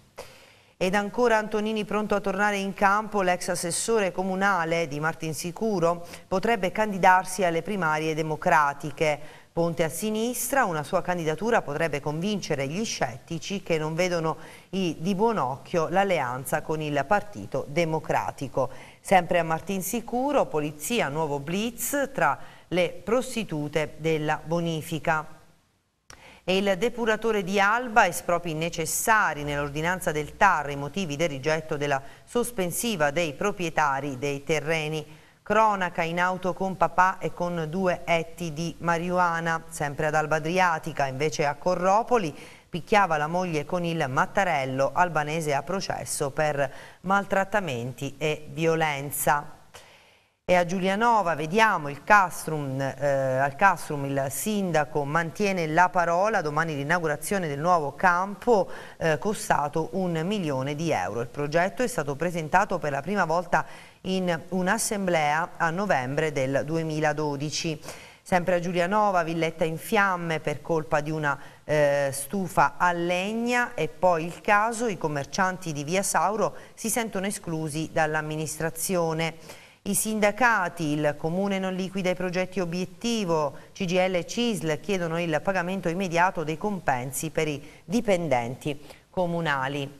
ed ancora Antonini pronto a tornare in campo, l'ex assessore comunale di Martinsicuro potrebbe candidarsi alle primarie democratiche. Ponte a sinistra, una sua candidatura potrebbe convincere gli scettici che non vedono i, di buon occhio l'alleanza con il Partito Democratico. Sempre a Martinsicuro, polizia, nuovo blitz tra le prostitute della bonifica e il depuratore di Alba espropri necessari nell'ordinanza del TAR i motivi del rigetto della sospensiva dei proprietari dei terreni. Cronaca in auto con papà e con due etti di marijuana, sempre ad Alba Adriatica, invece a Corropoli, picchiava la moglie con il mattarello albanese a processo per maltrattamenti e violenza. E a Giulianova vediamo il Castrum, eh, al Castrum il sindaco mantiene la parola, domani l'inaugurazione del nuovo campo eh, costato un milione di euro. Il progetto è stato presentato per la prima volta in un'assemblea a novembre del 2012. Sempre a Giulianova, villetta in fiamme per colpa di una eh, stufa a legna e poi il caso, i commercianti di Via Sauro si sentono esclusi dall'amministrazione. I sindacati, il Comune non liquida i progetti obiettivo, CGL e CISL chiedono il pagamento immediato dei compensi per i dipendenti comunali.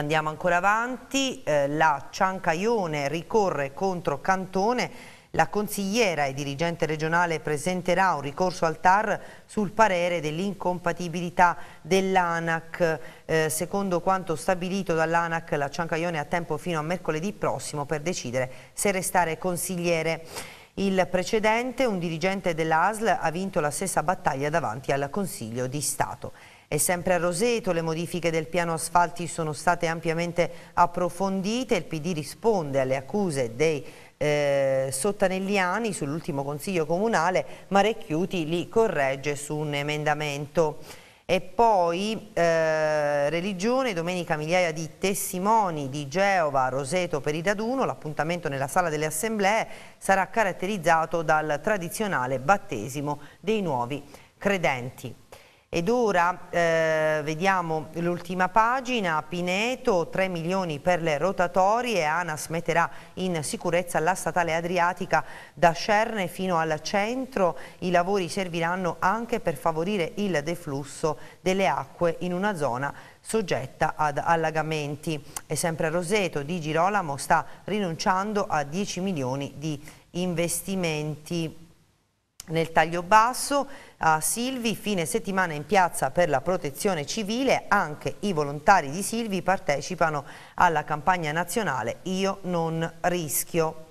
Andiamo ancora avanti, eh, la Ciancaione ricorre contro Cantone la consigliera e dirigente regionale presenterà un ricorso al TAR sul parere dell'incompatibilità dell'ANAC. Eh, secondo quanto stabilito dall'ANAC, la Ciancaione ha tempo fino a mercoledì prossimo per decidere se restare consigliere. Il precedente, un dirigente dell'ASL, ha vinto la stessa battaglia davanti al Consiglio di Stato. E sempre a Roseto le modifiche del piano asfalti sono state ampiamente approfondite, il PD risponde alle accuse dei eh, sottanelliani sull'ultimo consiglio comunale, ma Recchiuti li corregge su un emendamento. E poi eh, religione, domenica migliaia di testimoni di Geova, Roseto per i Daduno, l'appuntamento nella sala delle assemblee sarà caratterizzato dal tradizionale battesimo dei nuovi credenti. Ed ora eh, vediamo l'ultima pagina, Pineto, 3 milioni per le rotatorie, ANAS metterà in sicurezza la statale adriatica da Cerne fino al centro, i lavori serviranno anche per favorire il deflusso delle acque in una zona soggetta ad allagamenti. E sempre Roseto di Girolamo sta rinunciando a 10 milioni di investimenti nel taglio basso a Silvi, fine settimana in piazza per la protezione civile, anche i volontari di Silvi partecipano alla campagna nazionale Io non rischio.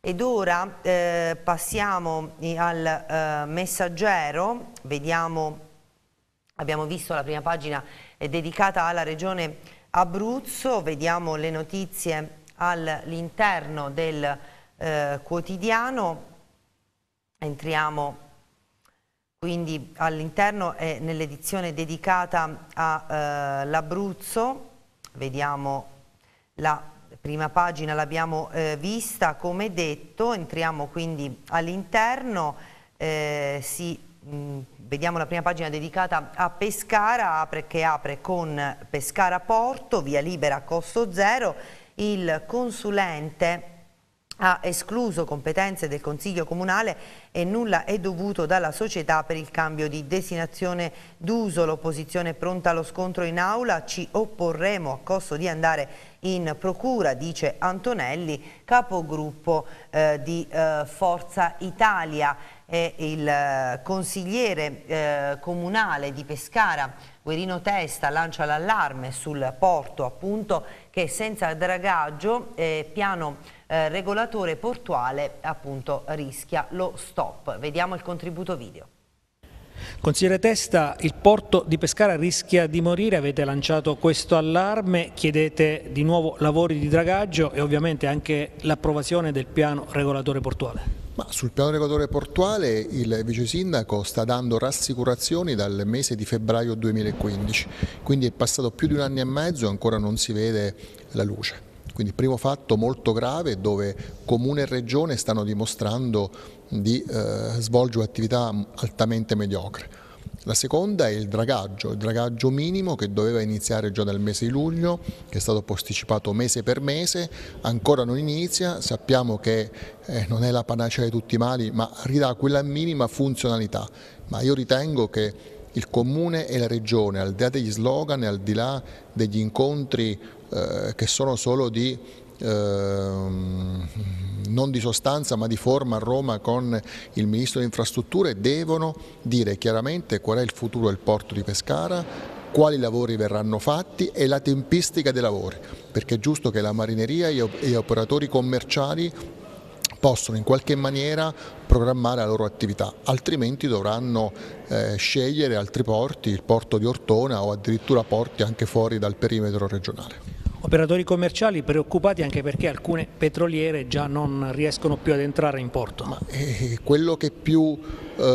Ed ora eh, passiamo al eh, messaggero, Vediamo, abbiamo visto la prima pagina dedicata alla regione Abruzzo, vediamo le notizie all'interno del eh, quotidiano Entriamo quindi all'interno e nell'edizione dedicata all'Abruzzo, eh, vediamo la prima pagina, l'abbiamo eh, vista, come detto, entriamo quindi all'interno, eh, vediamo la prima pagina dedicata a Pescara, apre, che apre con Pescara Porto, via libera a costo zero, il consulente ha escluso competenze del Consiglio Comunale e nulla è dovuto dalla società per il cambio di destinazione d'uso. L'opposizione è pronta allo scontro in aula, ci opporremo a costo di andare in procura, dice Antonelli, capogruppo eh, di eh, Forza Italia e il eh, consigliere eh, comunale di Pescara Guerino Testa lancia l'allarme sul porto appunto che senza dragaggio eh, piano eh, regolatore portuale appunto rischia lo stop. Vediamo il contributo video. Consigliere Testa, il porto di Pescara rischia di morire, avete lanciato questo allarme, chiedete di nuovo lavori di dragaggio e ovviamente anche l'approvazione del piano regolatore portuale. Ma sul piano regolatore portuale il vice sindaco sta dando rassicurazioni dal mese di febbraio 2015, quindi è passato più di un anno e mezzo e ancora non si vede la luce. Quindi primo fatto molto grave dove comune e regione stanno dimostrando di eh, svolgere attività altamente mediocre. La seconda è il dragaggio, il dragaggio minimo che doveva iniziare già dal mese di luglio, che è stato posticipato mese per mese, ancora non inizia, sappiamo che eh, non è la panacea di tutti i mali, ma ridà quella minima funzionalità. Ma io ritengo che il Comune e la Regione, al di là degli slogan e al di là degli incontri eh, che sono solo di Ehm, non di sostanza ma di forma a Roma con il Ministro delle Infrastrutture devono dire chiaramente qual è il futuro del porto di Pescara, quali lavori verranno fatti e la tempistica dei lavori, perché è giusto che la marineria e gli operatori commerciali possono in qualche maniera programmare la loro attività, altrimenti dovranno eh, scegliere altri porti, il porto di Ortona o addirittura porti anche fuori dal perimetro regionale. Operatori commerciali preoccupati anche perché alcune petroliere già non riescono più ad entrare in porto. Ma, eh, quello che più eh,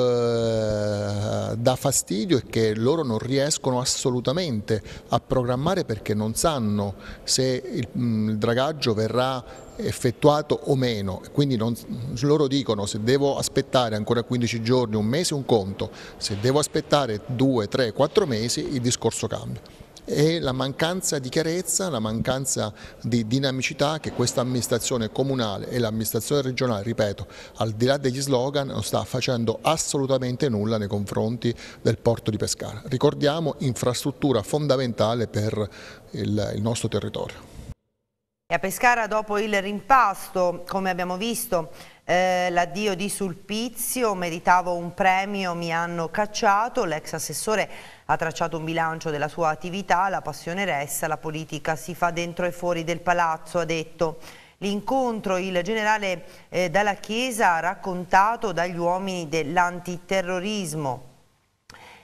dà fastidio è che loro non riescono assolutamente a programmare perché non sanno se il, mm, il dragaggio verrà effettuato o meno, quindi non, loro dicono se devo aspettare ancora 15 giorni, un mese un conto, se devo aspettare 2, 3, 4 mesi il discorso cambia e la mancanza di chiarezza, la mancanza di dinamicità che questa amministrazione comunale e l'amministrazione regionale, ripeto, al di là degli slogan, non sta facendo assolutamente nulla nei confronti del porto di Pescara. Ricordiamo infrastruttura fondamentale per il nostro territorio. E a Pescara dopo il rimpasto, come abbiamo visto, eh, l'addio di Sulpizio, meritavo un premio, mi hanno cacciato, l'ex assessore ha tracciato un bilancio della sua attività, la passione resta, la politica si fa dentro e fuori del palazzo, ha detto. L'incontro il generale eh, Dalla Chiesa ha raccontato dagli uomini dell'antiterrorismo.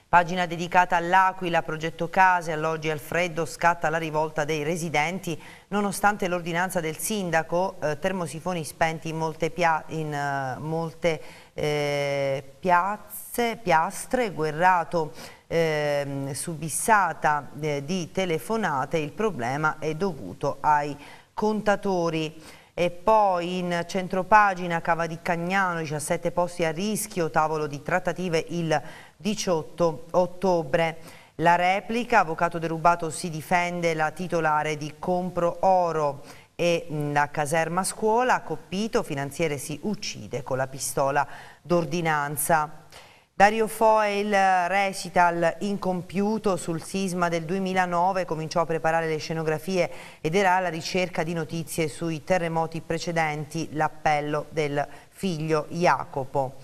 Pagina dedicata all'Aquila, progetto case, alloggi al freddo, scatta la rivolta dei residenti. Nonostante l'ordinanza del sindaco, eh, termosifoni spenti in molte, pia in, uh, molte eh, piazze, piastre, guerrato ehm, eh, subissata di telefonate, il problema è dovuto ai contatori e poi in centropagina Cava di Cagnano 17 posti a rischio, tavolo di trattative il 18 ottobre. La replica, avvocato derubato si difende, la titolare di Compro Oro e la caserma scuola, Coppito, finanziere si uccide con la pistola d'ordinanza. Dario Foel eh, recital incompiuto sul sisma del 2009 cominciò a preparare le scenografie ed era alla ricerca di notizie sui terremoti precedenti l'appello del figlio Jacopo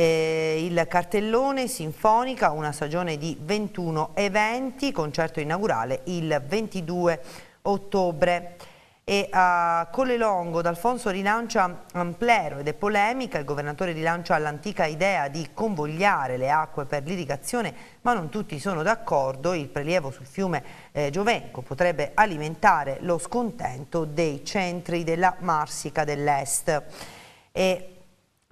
eh, il cartellone sinfonica, una stagione di 21 eventi, concerto inaugurale il 22 ottobre. E a Colle Longo D'Alfonso rilancia Amplero ed è polemica, il governatore rilancia l'antica idea di convogliare le acque per l'irrigazione, ma non tutti sono d'accordo, il prelievo sul fiume eh, Giovenco potrebbe alimentare lo scontento dei centri della Marsica dell'Est.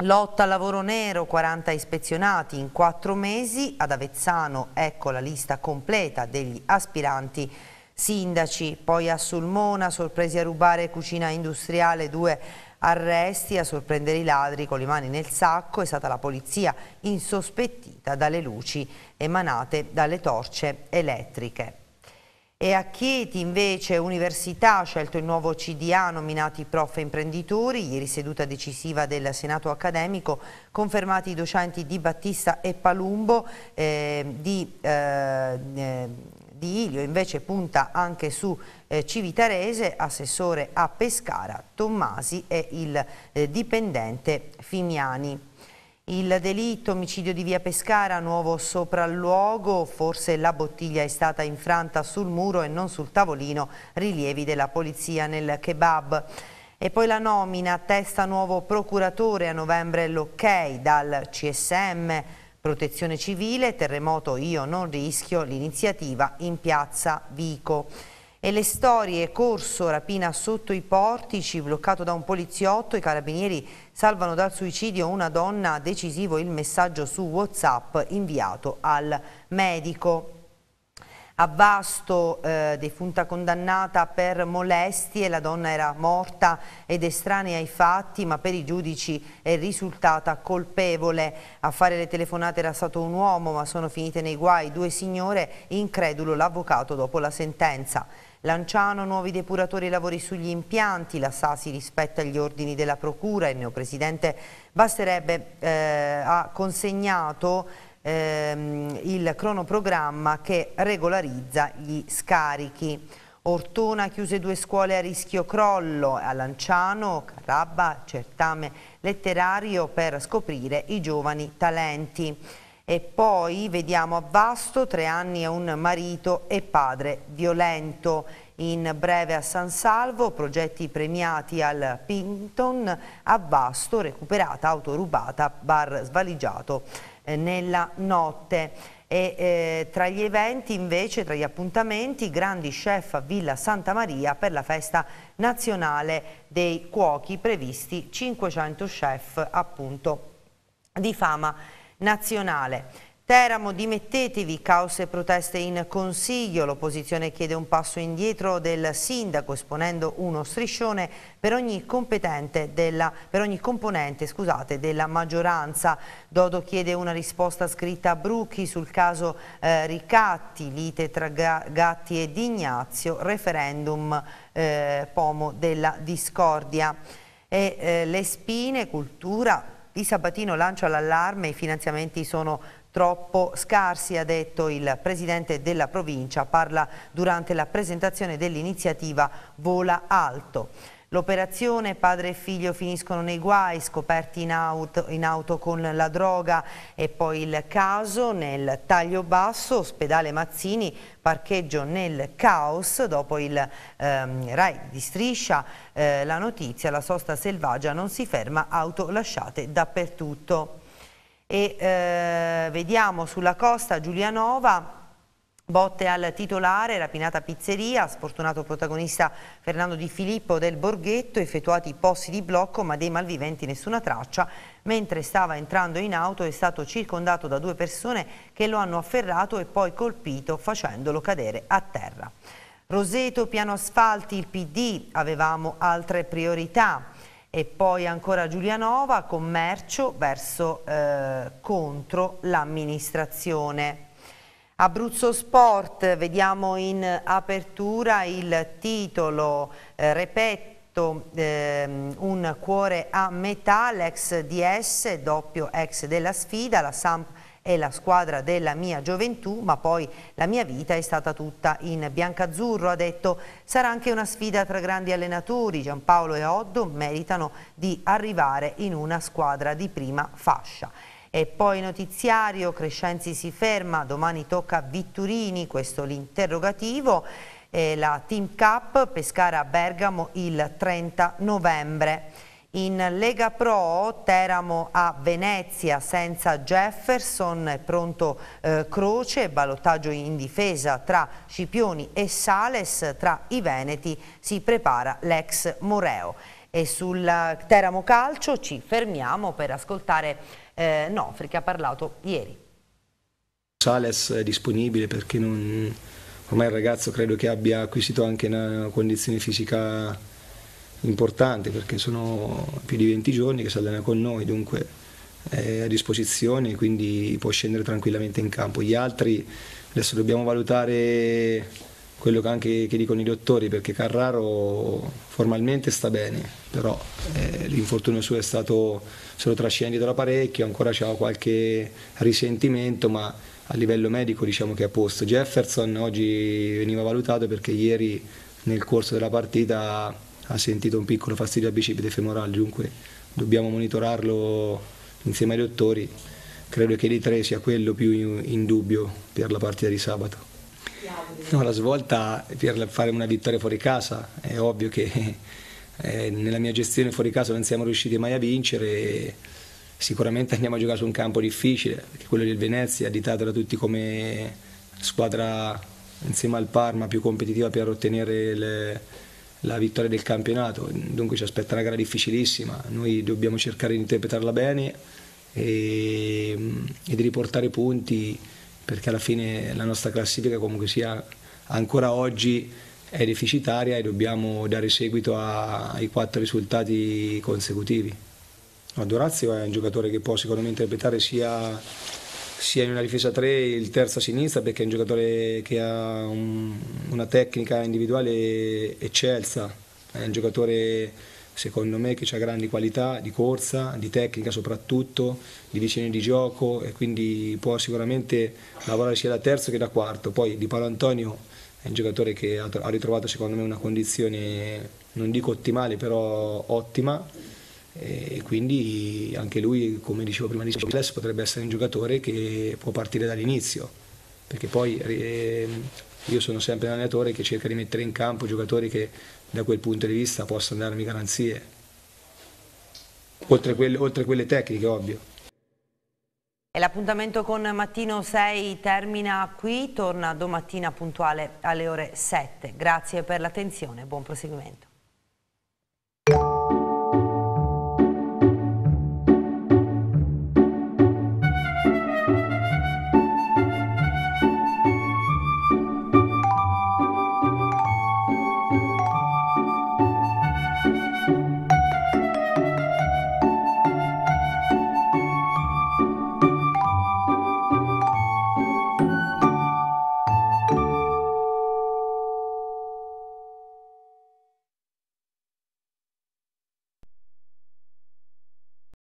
Lotta al lavoro nero, 40 ispezionati in 4 mesi, ad Avezzano ecco la lista completa degli aspiranti sindaci, poi a Sulmona sorpresi a rubare cucina industriale, due arresti, a sorprendere i ladri con le mani nel sacco, è stata la polizia insospettita dalle luci emanate dalle torce elettriche. E a Chieti invece Università ha scelto il nuovo CDA nominati prof e imprenditori, ieri seduta decisiva del Senato accademico, confermati i docenti Di Battista e Palumbo ehm, eh, di, eh, di, Ilio, invece punta anche su eh, Civitarese, assessore a Pescara, Tommasi e il eh, dipendente Fimiani. Il delitto, omicidio di via Pescara, nuovo sopralluogo, forse la bottiglia è stata infranta sul muro e non sul tavolino, rilievi della polizia nel kebab. E poi la nomina, testa nuovo procuratore a novembre l'ok dal CSM, protezione civile, terremoto io non rischio, l'iniziativa in piazza Vico. E le storie corso, rapina sotto i portici, bloccato da un poliziotto, i carabinieri salvano dal suicidio una donna, decisivo il messaggio su Whatsapp inviato al medico. A Vasto eh, defunta condannata per molestie, la donna era morta ed estranea ai fatti ma per i giudici è risultata colpevole. A fare le telefonate era stato un uomo ma sono finite nei guai due signore, incredulo l'avvocato dopo la sentenza. Lanciano nuovi depuratori lavori sugli impianti, la Sasi rispetta gli ordini della Procura, il neopresidente Basterebbe eh, ha consegnato ehm, il cronoprogramma che regolarizza gli scarichi. Ortona chiuse due scuole a rischio crollo, a Lanciano, Carrabba, certame letterario per scoprire i giovani talenti. E poi vediamo a Vasto, tre anni a un marito e padre violento. In breve a San Salvo, progetti premiati al Pinton, a Vasto, recuperata, auto rubata, bar svaligiato eh, nella notte. E, eh, tra gli eventi invece, tra gli appuntamenti, grandi chef a Villa Santa Maria per la festa nazionale dei cuochi previsti 500 chef appunto di fama nazionale. Teramo, dimettetevi, caos e proteste in Consiglio. L'opposizione chiede un passo indietro del sindaco esponendo uno striscione per ogni, della, per ogni componente scusate, della maggioranza. Dodo chiede una risposta scritta a Brucchi sul caso eh, Ricatti, lite tra Gatti e Dignazio, referendum eh, pomo della discordia. E, eh, le spine, cultura, di Sabatino lancia l'allarme, i finanziamenti sono troppo scarsi, ha detto il presidente della provincia, parla durante la presentazione dell'iniziativa Vola Alto. L'operazione padre e figlio finiscono nei guai, scoperti in auto, in auto, con la droga e poi il caso nel taglio basso, ospedale Mazzini, parcheggio nel caos, dopo il ehm, Rai di Striscia, eh, la notizia, la sosta selvaggia non si ferma, auto lasciate dappertutto. E eh, vediamo sulla costa Giulianova Botte al titolare, rapinata pizzeria, sfortunato protagonista Fernando Di Filippo del Borghetto, effettuati posti di blocco ma dei malviventi nessuna traccia, mentre stava entrando in auto è stato circondato da due persone che lo hanno afferrato e poi colpito facendolo cadere a terra. Roseto, piano asfalti, il PD, avevamo altre priorità e poi ancora Giulianova, commercio verso eh, contro l'amministrazione. Abruzzo Sport, vediamo in apertura il titolo eh, Repetto ehm, un cuore a metà, l'ex DS, doppio ex della sfida, la Samp è la squadra della mia gioventù, ma poi la mia vita è stata tutta in biancazzurro, ha detto. Sarà anche una sfida tra grandi allenatori, Giampaolo e Oddo meritano di arrivare in una squadra di prima fascia. E poi notiziario, Crescenzi si ferma, domani tocca a Vitturini, questo l'interrogativo, la Team Cup Pescara a Bergamo il 30 novembre. In Lega Pro Teramo a Venezia senza Jefferson, pronto eh, Croce, ballottaggio in difesa tra Scipioni e Sales, tra i Veneti si prepara l'ex Moreo. E sul Teramo Calcio ci fermiamo per ascoltare eh, Nofri che ha parlato ieri. Sales è disponibile perché non... ormai il ragazzo credo che abbia acquisito anche una condizione fisica importante perché sono più di 20 giorni che si allena con noi, dunque è a disposizione quindi può scendere tranquillamente in campo. Gli altri adesso dobbiamo valutare quello che, anche, che dicono i dottori perché Carraro formalmente sta bene, però eh, l'infortunio suo è stato se lo trascendi da parecchio, ancora c'è qualche risentimento, ma a livello medico diciamo che è a posto. Jefferson oggi veniva valutato perché ieri nel corso della partita ha sentito un piccolo fastidio al bicipite femorale, dunque dobbiamo monitorarlo insieme ai dottori. Credo che di tre sia quello più in dubbio per la partita di sabato. No, la svolta per fare una vittoria fuori casa è ovvio che eh, nella mia gestione fuori caso non siamo riusciti mai a vincere. e Sicuramente andiamo a giocare su un campo difficile, perché quello del Venezia additato da tutti come squadra insieme al Parma più competitiva per ottenere le, la vittoria del campionato. Dunque ci aspetta una gara difficilissima, noi dobbiamo cercare di interpretarla bene e, e di riportare punti perché alla fine la nostra classifica comunque sia ancora oggi è deficitaria e dobbiamo dare seguito a, ai quattro risultati consecutivi. No, Dorazio è un giocatore che può secondo me interpretare sia, sia in una difesa 3 il terzo a sinistra perché è un giocatore che ha un, una tecnica individuale eccelsa, è un giocatore secondo me che ha grandi qualità di corsa, di tecnica soprattutto, di vicine di gioco e quindi può sicuramente lavorare sia da terzo che da quarto. Poi di Paolo Antonio è un giocatore che ha ritrovato secondo me una condizione, non dico ottimale, però ottima e quindi anche lui, come dicevo prima di Cicles, potrebbe essere un giocatore che può partire dall'inizio, perché poi eh, io sono sempre un allenatore che cerca di mettere in campo giocatori che da quel punto di vista possono darmi garanzie, oltre a quelle, oltre a quelle tecniche ovvio. E l'appuntamento con Mattino 6 termina qui, torna domattina puntuale alle ore 7. Grazie per l'attenzione, buon proseguimento.